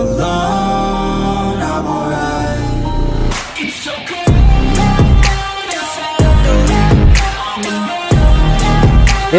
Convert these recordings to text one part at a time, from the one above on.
ये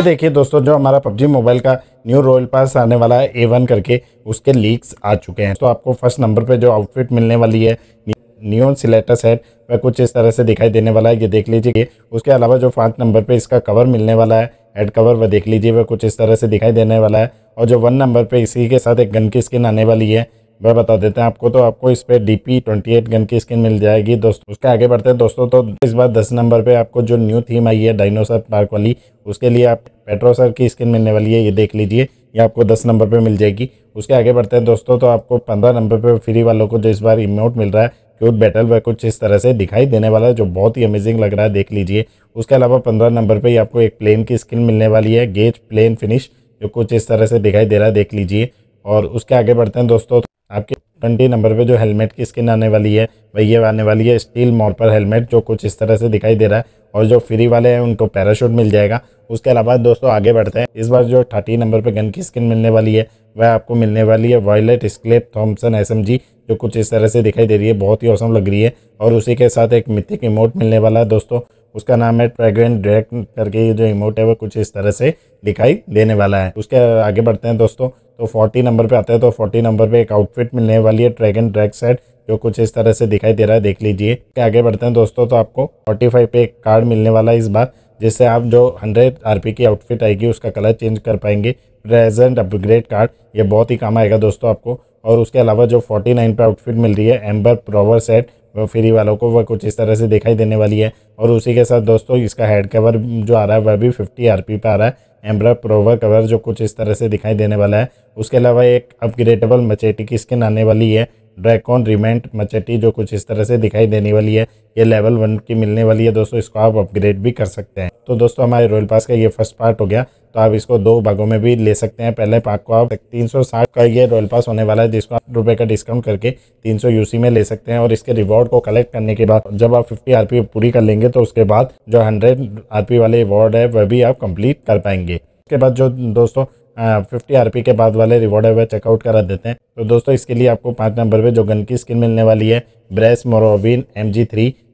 देखिए दोस्तों जो हमारा पबजी मोबाइल का न्यू रॉयल पास आने वाला है ए वन करके उसके लीक्स आ चुके हैं तो आपको फर्स्ट नंबर पे जो आउटफिट मिलने वाली है न्यून सिलेटस है वह कुछ इस तरह से दिखाई देने वाला है ये देख लीजिए उसके अलावा जो पाँच नंबर पे इसका कवर मिलने वाला है हेड कवर वह देख लीजिए वह कुछ इस तरह से दिखाई देने वाला है और जो वन नंबर पर इसी के साथ एक गन की स्किन आने वाली है वह बता देते हैं आपको तो आपको इस पर D P twenty eight gun की स्किन मिल जाएगी दोस्तों उसके आगे बढ़ते हैं दोस्तों तो इस बार दस नंबर पे आपको जो न्यू थीम आई है डायनोसर पार्क वाली उसके लिए आप पेट्रोसर की स्किन मिलने वाली है ये देख लीजिए ये आपको दस नंबर पर मिल जाएगी उसके आगे बढ़ते हैं दोस्तों तो आपको पंद्रह नंबर पर फ्री वालों को जो इस बार इमोट मिल रहा है क्यूट बैटल वह कुछ इस तरह से दिखाई देने वाला है जो बहुत ही अमेजिंग लग रहा है देख लीजिए उसके अलावा पंद्रह नंबर पर ही आपको एक प्लेन की स्किन मिलने वाली है गेज प्लेन फिनिश जो कुछ इस तरह से दिखाई दे रहा है देख लीजिए और उसके आगे बढ़ते हैं दोस्तों आपके ट्वेंटी नंबर पे जो हेलमेट की स्किन आने वाली है वही आने वाली है स्टील पर हेलमेट जो कुछ इस तरह से दिखाई दे रहा है और जो फ्री वाले हैं उनको पैराशूट मिल जाएगा उसके अलावा दोस्तों आगे बढ़ते हैं इस बार जो थर्टी नंबर पर गन की स्किन मिलने वाली है वह आपको मिलने वाली है वॉयलेट स्क्लेप थॉम्सन एस जो कुछ इस तरह से दिखाई दे रही है बहुत ही औसम लग रही है और उसी के साथ एक मिथिक इमोट मिलने वाला है दोस्तों उसका नाम है ट्रेगन ड्रैक करके ये जो इमोट है वो कुछ इस तरह से दिखाई देने वाला है उसके आगे बढ़ते हैं दोस्तों तो 40 नंबर पे आते हैं तो 40 नंबर पे एक आउटफिट मिलने वाली है ट्रैगन ड्रैक सेट जो कुछ इस तरह से दिखाई दे रहा है देख लीजिए आगे बढ़ते हैं दोस्तों तो आपको फोर्टी फाइव पे एक कार्ड मिलने वाला है इस बार जिससे आप जो हंड्रेड आरपी की आउटफिट आएगी उसका कलर चेंज कर पाएंगे प्रेजेंट अपग्रेड कार्ड ये बहुत ही काम आएगा दोस्तों आपको और उसके अलावा जो फोर्टी नाइन पे आउटफिट मिल रही है एम्बर प्रोवर सेट वो फ्री वालों को वह कुछ इस तरह से दिखाई देने वाली है और उसी के साथ दोस्तों इसका हेड कवर जो आ रहा है वह भी फिफ्टी आर पी पर आ रहा है एम्बर प्रोवर कवर जो कुछ इस तरह से दिखाई देने वाला है उसके अलावा एक अपग्रेडेबल मचेटी की स्किन आने वाली है ड्रैकॉन रिमेंट मचेटी जो कुछ इस तरह से दिखाई देने वाली है ये लेवल वन की मिलने वाली है दोस्तों इसको आप अपग्रेड भी कर सकते हैं तो दोस्तों हमारे रॉयल पास का ये फर्स्ट पार्ट हो गया तो आप इसको दो भागों में भी ले सकते हैं पहले पार्ट को आप तीन का ये रॉयल पास होने वाला है जिसको आप रुपये का डिस्काउंट करके तीन सौ यूसी में ले सकते हैं और इसके रिवॉर्ड को कलेक्ट करने के बाद जब आप फिफ्टी आरपी पूरी कर लेंगे तो उसके बाद जो हंड्रेड आरपी वाले रिवॉर्ड है वह भी आप कंप्लीट कर पाएंगे उसके बाद जो दोस्तों फिफ्टी आर के बाद वाले रिवॉर्ड है वह चेकआउट करा देते हैं तो दोस्तों इसके लिए आपको पाँच नंबर पर जो गन की स्किन मिलने वाली है ब्रेस मोरोबिन एम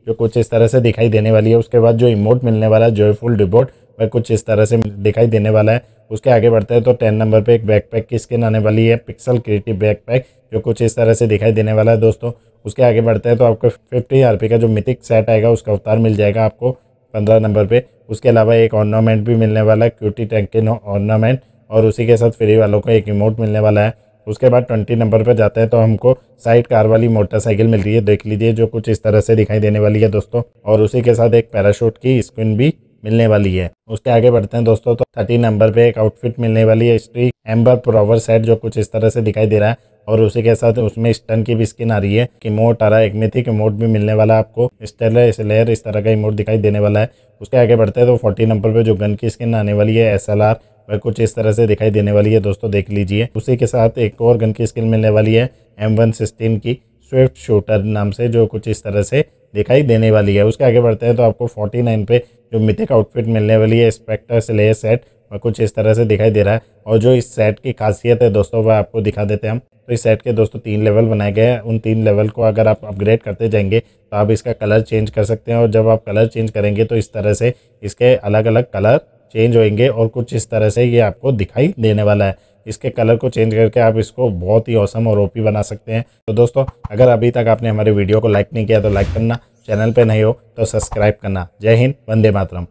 जो कुछ इस तरह से दिखाई देने वाली है उसके बाद जो इमोट मिलने वाला है जॉयफुल डिबोट वह कुछ इस तरह से दिखाई देने वाला है उसके आगे बढ़ते हैं तो टेन नंबर पे एक बैकपैक की स्किन आने वाली है पिक्सल क्रिएटिव बैकपैक जो कुछ इस तरह से दिखाई देने वाला है दोस्तों उसके आगे बढ़ते हैं तो आपको फिफ्टी आर का जो मिथिक सेट आएगा उसका अवतार मिल जाएगा आपको पंद्रह नंबर पर उसके अलावा एक ऑर्नामेंट भी मिलने वाला है क्यूटी टैंकिन ऑर्नामेंट और उसी के साथ फ्री वालों को एक इमोट मिलने वाला है उसके बाद ट्वेंटी नंबर पर जाते हैं तो हमको साइड कार वाली मोटरसाइकिल मिल रही है देख लीजिए जो कुछ इस तरह से दिखाई देने वाली है दोस्तों और उसी के साथ एक पैराशूट की स्क्रीन भी मिलने वाली है उसके आगे बढ़ते हैं दोस्तों तो थर्टी नंबर पे एक आउटफिट मिलने वाली है स्ट्री एम्बर प्रोवर सेट जो कुछ इस तरह से दिखाई दे रहा है और उसी के साथ उसमें स्टन की भी स्किन आ रही है कि मोट आ रहा है एक मिथिक मोट भी मिलने वाला आपको स्टेलर स्लेयर इस तरह का इमोट दिखाई देने वाला है उसके आगे बढ़ते हैं तो फोर्टी नंबर पे जो गन की स्किन आने वाली है एस एल आर वह कुछ इस तरह से दिखाई देने वाली है दोस्तों देख लीजिए उसी के साथ एक और गन की स्किल मिलने वाली है एम वन सिक्सटीन की स्विफ्ट शूटर नाम से जो कुछ इस तरह से दिखाई देने वाली है उसके आगे बढ़ते हैं तो आपको 49 पे जो मिथिक आउटफिट मिलने वाली है स्पेक्टर से स्लेयर सेट वह कुछ इस तरह से दिखाई दे रहा है और जो इस सेट की खासियत है दोस्तों वह आपको दिखा देते हैं हम तो इस सेट के दोस्तों तीन लेवल बनाए गए हैं उन तीन लेवल को अगर आप अपग्रेड करते जाएंगे तो आप इसका कलर चेंज कर सकते हैं और जब आप कलर चेंज करेंगे तो इस तरह से इसके अलग अलग कलर चेंज होएंगे और कुछ इस तरह से ये आपको दिखाई देने वाला है इसके कलर को चेंज करके आप इसको बहुत ही औसम और ओपी बना सकते हैं तो दोस्तों अगर अभी तक आपने हमारे वीडियो को लाइक नहीं किया तो लाइक करना चैनल पर नहीं हो तो सब्सक्राइब करना जय हिंद वंदे मातरम